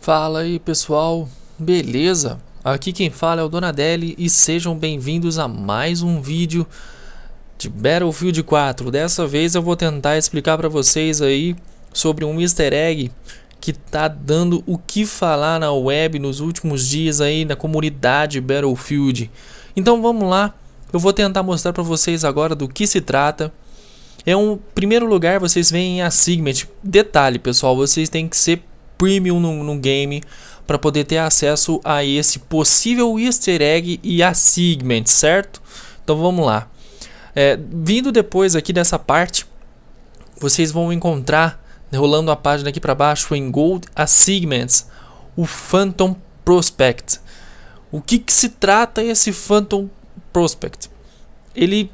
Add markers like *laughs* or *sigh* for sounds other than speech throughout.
Fala aí pessoal, beleza? Aqui quem fala é o Donadelli e sejam bem-vindos a mais um vídeo de Battlefield 4. Dessa vez eu vou tentar explicar para vocês aí sobre um easter egg que tá dando o que falar na web nos últimos dias aí na comunidade Battlefield. Então vamos lá, eu vou tentar mostrar para vocês agora do que se trata. É um primeiro lugar vocês veem a Sigmet. Detalhe, pessoal, vocês têm que ser premium no, no game para poder ter acesso a esse possível easter egg e a segment, certo? Então vamos lá. É, vindo depois aqui dessa parte, vocês vão encontrar, rolando a página aqui para baixo, em Gold a Segments, o Phantom Prospect. O que, que se trata esse Phantom Prospect? Ele,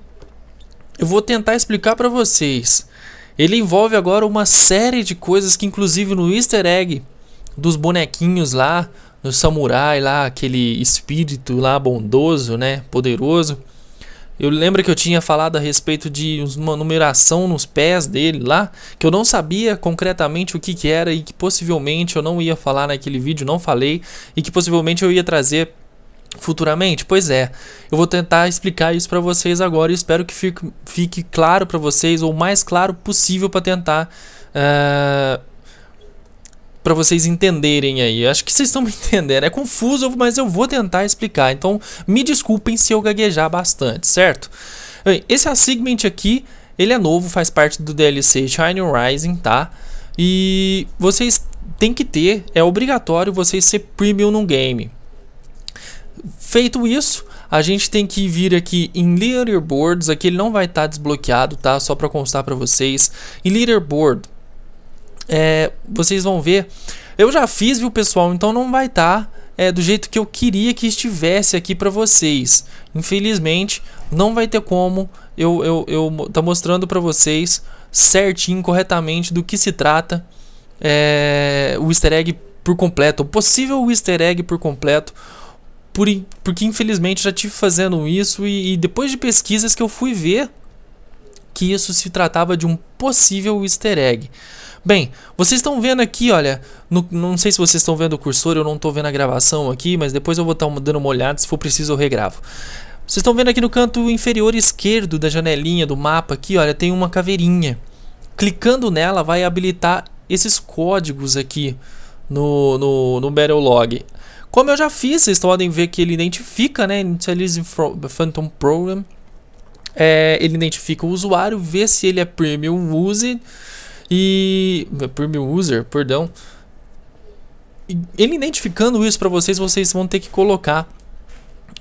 eu vou tentar explicar para vocês. Ele envolve agora uma série de coisas que, inclusive no easter egg dos bonequinhos lá, no samurai lá, aquele espírito lá bondoso, né, poderoso. Eu lembro que eu tinha falado a respeito de uma numeração nos pés dele lá, que eu não sabia concretamente o que, que era e que possivelmente eu não ia falar naquele vídeo, não falei, e que possivelmente eu ia trazer futuramente? Pois é, eu vou tentar explicar isso para vocês agora e espero que fique, fique claro para vocês, ou o mais claro possível para tentar. Uh, eh, para vocês entenderem aí. Acho que vocês estão me *laughs* entendendo. É confuso, mas eu vou tentar explicar. Então, me desculpem se eu gaguejar bastante, certo? esse Assignment aqui, ele é novo, faz parte do DLC Shine Rising, tá? E vocês têm que ter, é obrigatório vocês ser premium no game. Feito isso, a gente tem que vir aqui em Leaderboards, aqui ele não vai estar tá desbloqueado, tá? Só para constar para vocês. Em Leaderboard, é, vocês vão ver, eu já fiz, viu pessoal, então não vai estar... Tá, é, do jeito que eu queria que estivesse aqui para vocês. Infelizmente, não vai ter como eu, eu, eu tá mostrando para vocês certinho, corretamente do que se trata é, o easter egg por completo, o possível easter egg por completo por, porque infelizmente já tive fazendo isso e, e depois de pesquisas que eu fui ver que isso se tratava de um possível easter egg. Bem, vocês estão vendo aqui, olha, no, não sei se vocês estão vendo o cursor, eu não estou vendo a gravação aqui, mas depois eu vou estar tá dando uma olhada, se for preciso eu regravo. Vocês estão vendo aqui no canto inferior esquerdo da janelinha do mapa aqui, olha, tem uma caveirinha. Clicando nela vai habilitar esses códigos aqui no, no, no Battle Log. Como eu já fiz, vocês podem ver que ele identifica, né? Initializing Phantom Program. É, ele identifica o usuário, vê se ele é Premium User e... É premium User, perdão. Ele identificando isso para vocês, vocês vão ter que colocar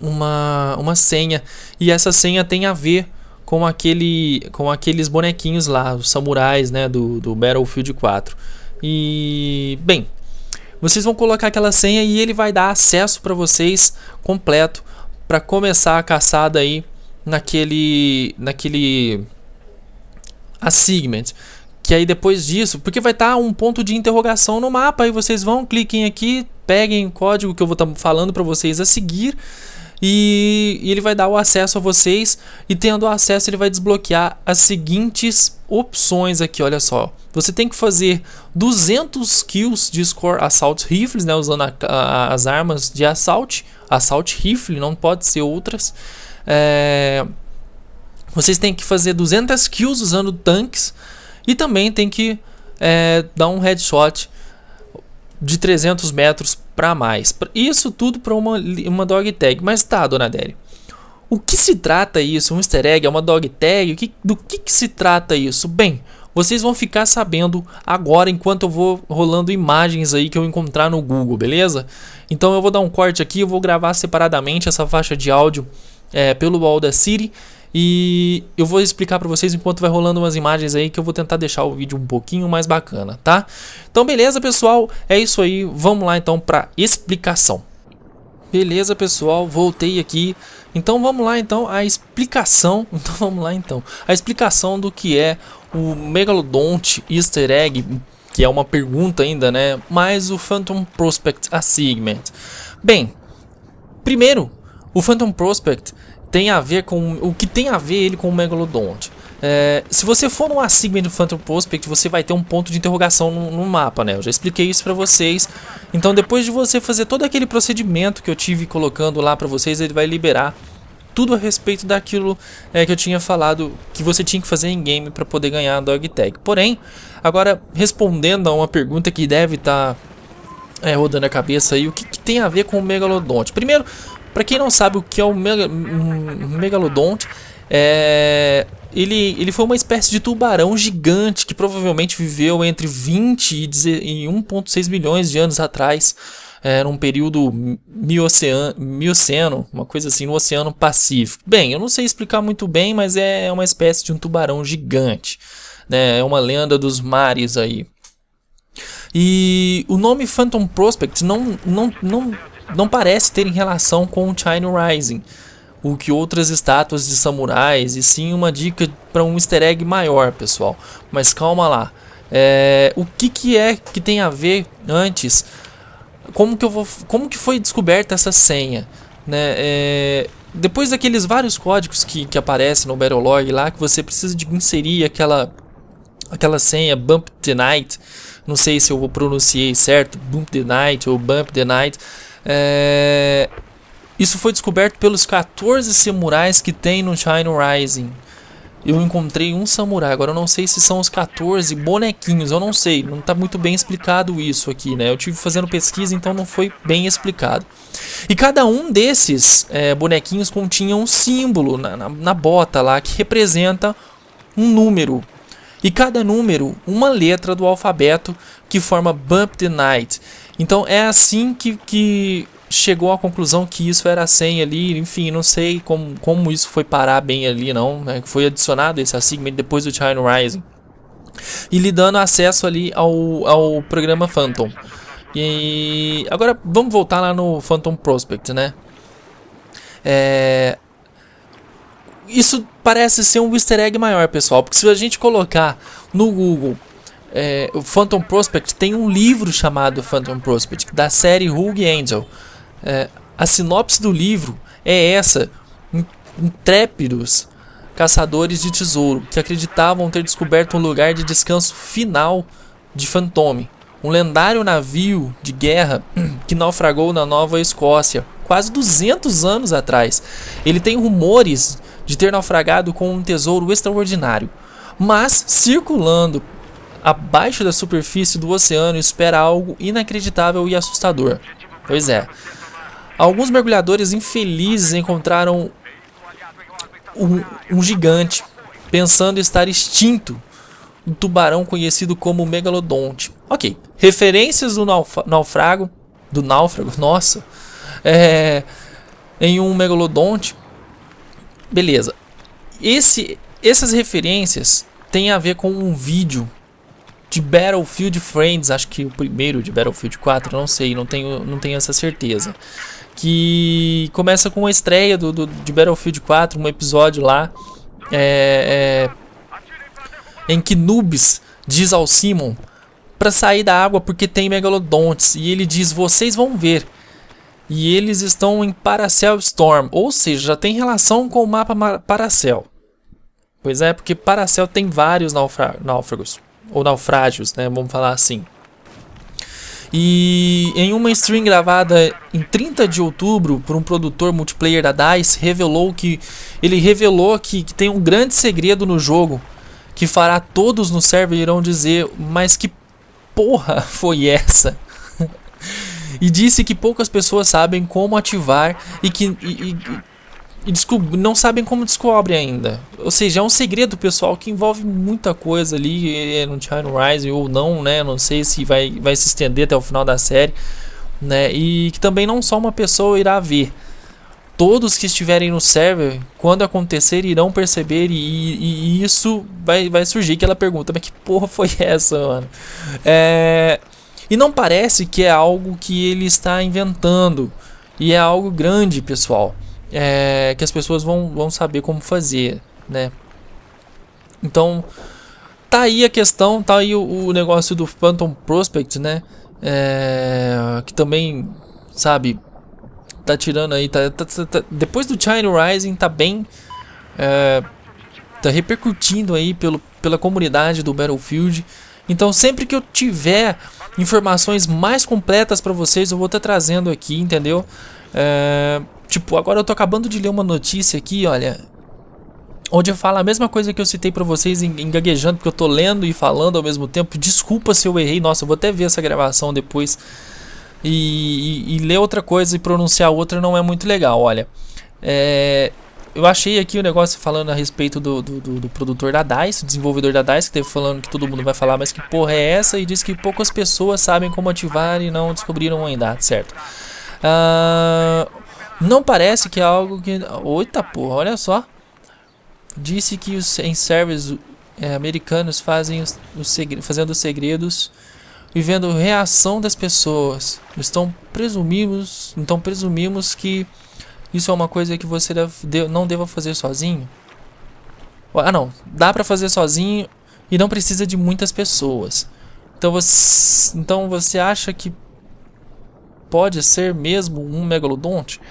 uma, uma senha. E essa senha tem a ver com, aquele, com aqueles bonequinhos lá, os samurais né, do, do Battlefield 4. E, bem, vocês vão colocar aquela senha e ele vai dar acesso para vocês completo para começar a caçada aí naquele naquele assignment. Que aí depois disso, porque vai estar tá um ponto de interrogação no mapa e vocês vão cliquem aqui, peguem o código que eu vou estar tá falando para vocês a seguir e, e ele vai dar o acesso a vocês e tendo acesso ele vai desbloquear as seguintes opções aqui, olha só. Você tem que fazer 200 kills de score assault rifles, né, usando a, a, as armas de assault, assault rifle, não pode ser outras. É, vocês têm que fazer 200 kills usando tanques e também tem que é, dar um headshot de 300 metros para mais. Isso tudo para uma, uma dog tag. Mas tá, dona Dery. O que se trata isso? Um easter egg? É uma dog tag? Que, do que, que se trata isso? Bem, vocês vão ficar sabendo agora enquanto eu vou rolando imagens aí que eu encontrar no Google, beleza? Então eu vou dar um corte aqui, eu vou gravar separadamente essa faixa de áudio é, pelo Wall da City e eu vou explicar para vocês enquanto vai rolando umas imagens aí que eu vou tentar deixar o vídeo um pouquinho mais bacana, tá? Então beleza, pessoal, é isso aí. Vamos lá então para explicação. Beleza, pessoal, voltei aqui. Então vamos lá então a explicação. *laughs* Então vamos lá então. A explicação do que é o Megalodonte Easter Egg, que é uma pergunta ainda, né? Mais o Phantom Prospect Assignment. Bem, primeiro, o Phantom Prospect tem a ver com o que tem a ver ele com o Megalodonte. É, se você for no Assignment do Phantom Prospect, você vai ter um ponto de interrogação no, no mapa, né? Eu já expliquei isso para vocês. Então, depois de você fazer todo aquele procedimento que eu tive colocando lá para vocês, ele vai liberar tudo a respeito daquilo é, que eu tinha falado que você tinha que fazer em game para poder ganhar a dog tag. Porém, agora respondendo a uma pergunta que deve estar tá, é, rodando a cabeça aí, o que, que, tem a ver com o megalodonte? Primeiro, para quem não sabe o que é o megalodonte, é, ele, ele foi uma espécie de tubarão gigante que provavelmente viveu entre 20 e 1,6 milhões de anos atrás, é, num período mioceno, mioceno, uma coisa assim, no Oceano Pacífico. Bem, eu não sei explicar muito bem, mas é uma espécie de um tubarão gigante. Né? É uma lenda dos mares aí. E o nome Phantom Prospect não, não, não não parece terem relação com o China Rising, o que outras estátuas de samurais, e sim uma dica para um easter egg maior, pessoal. Mas calma lá. É, o que, que é que tem a ver antes? Como que, eu vou, como que foi descoberta essa senha? Né? É, depois daqueles vários códigos que, que aparecem no Log lá, que você precisa de inserir aquela, aquela senha Bump the Night. Não sei se eu pronunciei certo, Bump the Night ou Bump the Night. É, isso foi descoberto pelos 14 samurais que tem no Shine Rising. Eu encontrei um samurai, agora eu não sei se são os 14 bonequinhos, eu não sei, não está muito bem explicado isso aqui, né? Eu tive fazendo pesquisa, então não foi bem explicado. E cada um desses é, bonequinhos continha um símbolo na, na, na bota lá que representa um número e cada número uma letra do alfabeto que forma Bump the Night. Então é assim que, que chegou à conclusão que isso era a senha ali, enfim, não sei como, como isso foi parar bem ali não, né? Foi adicionado esse assignment depois do China Rising. E lhe dando acesso ali ao, ao programa Phantom. E agora vamos voltar lá no Phantom Prospect, né? É... Isso parece ser um easter egg maior, pessoal, porque se a gente colocar no Google é, o Phantom Prospect tem um livro chamado Phantom Prospect, da série Rogue Angel. É, a sinopse do livro é essa: intrépidos caçadores de tesouro que acreditavam ter descoberto um lugar de descanso final de Fantôme, um lendário navio de guerra *clears throat* que naufragou na Nova Escócia quase 200 anos atrás. Ele tem rumores de ter naufragado com um tesouro extraordinário. Mas circulando abaixo da superfície do oceano espera algo inacreditável e assustador. Pois é. Alguns mergulhadores infelizes encontraram um, um gigante, pensando estar extinto, um tubarão conhecido como megalodonte. Ok, referências do naufrago, do náufrago, *laughs* nossa, é, em um megalodonte. Beleza. Esse, essas referências têm a ver com um vídeo de Battlefield Friends, acho que o primeiro de Battlefield 4, não sei, não tenho, não tenho essa certeza. Que começa com a estreia do, do de Battlefield 4, um episódio lá é, é, em que Nubes diz ao Simon para sair da água porque tem megalodontes. E ele diz: Vocês vão ver. E eles estão em Paracel Storm, ou seja, já tem relação com o mapa Paracel. Pois é, porque Paracel tem vários náufragos ou naufrágios, né? Vamos falar assim. E em uma stream gravada em 30 de outubro por um produtor multiplayer da DICE, revelou que ele revelou que, que tem um grande segredo no jogo que fará todos no server irão dizer, mas que porra *laughs* foi essa? *laughs* e disse que poucas pessoas sabem como ativar e que e, e, e não sabem como descobre ainda. Ou seja, é um segredo pessoal que envolve muita coisa ali eh, no China Rising ou não, né? Não sei se vai, vai se estender até o final da série, né? E que também não só uma pessoa irá ver. Todos que estiverem no server, quando acontecer, irão perceber e, e, e isso vai, vai surgir aquela pergunta, mas que porra foi *laughs* essa, mano? É... E não parece que é algo que ele está inventando. E é algo grande, pessoal é, que as pessoas vão, vão saber como fazer, né? Então, tá aí a questão, tá aí o, o negócio do Phantom Prospect, né? É, que também, sabe, tá tirando aí, tá, tá, tá, tá depois do China Rising tá bem, é, tá repercutindo aí pelo, pela comunidade do Battlefield. Então sempre que eu tiver informações mais completas para vocês. Eu vou estar tá trazendo aqui, entendeu? É, tipo, agora eu tô acabando de ler uma notícia aqui, olha. Onde eu falo a mesma coisa que eu citei para vocês em, em gaguejando, porque eu tô lendo e falando ao mesmo tempo. Desculpa se eu errei. Nossa, eu vou até ver essa gravação depois. E, e, e ler outra coisa e pronunciar outra não é muito legal, olha. É, eu achei aqui o um negócio falando a respeito do, do, do, do produtor da DICE, desenvolvedor da DICE, que teve falando que todo mundo vai falar, mas que porra é essa? E diz que poucas pessoas sabem como ativar e não descobriram ainda, ah, certo? Uh, não parece que é algo que. Oita porra, olha só. Disse que os em servers é, americanos fazem os, os segre fazendo segredos e vendo reação das pessoas. Estão presumimos, então presumimos que isso é uma coisa que você deve, não deva fazer sozinho. Ah, não. Dá para fazer sozinho e não precisa de muitas pessoas. Então você, então você acha que pode ser mesmo um megalodonte?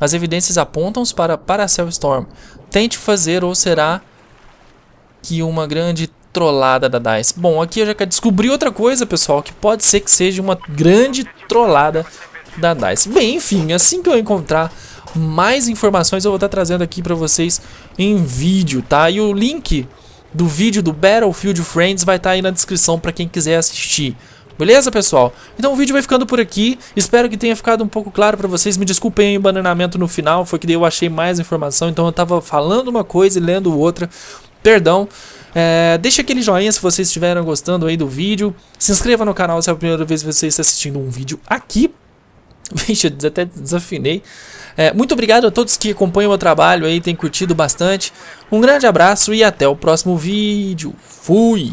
As evidências apontam para Paracel Storm. Tente fazer ou será que uma grande trollada da DICE. Bom, aqui eu já descobri outra coisa, pessoal, que pode ser que seja uma grande trollada da DICE. Bem, enfim, assim que eu encontrar mais informações eu vou estar trazendo aqui para vocês em vídeo, tá? E o link do vídeo do Battlefield Friends vai estar aí na descrição para quem quiser assistir. Beleza, pessoal? Então o vídeo vai ficando por aqui. Espero que tenha ficado um pouco claro para vocês. Me desculpem o embananamento no final, foi que eu achei mais informação. Então eu estava falando uma coisa e lendo outra. Perdão. É, deixa aquele joinha se vocês estiveram gostando aí do vídeo. Se inscreva no canal se é a primeira vez que você está assistindo um vídeo aqui. *laughs* Vixe, eu até desafinei. É, muito obrigado a todos que acompanham o meu trabalho aí, têm curtido bastante. Um grande abraço e até o próximo vídeo. Fui!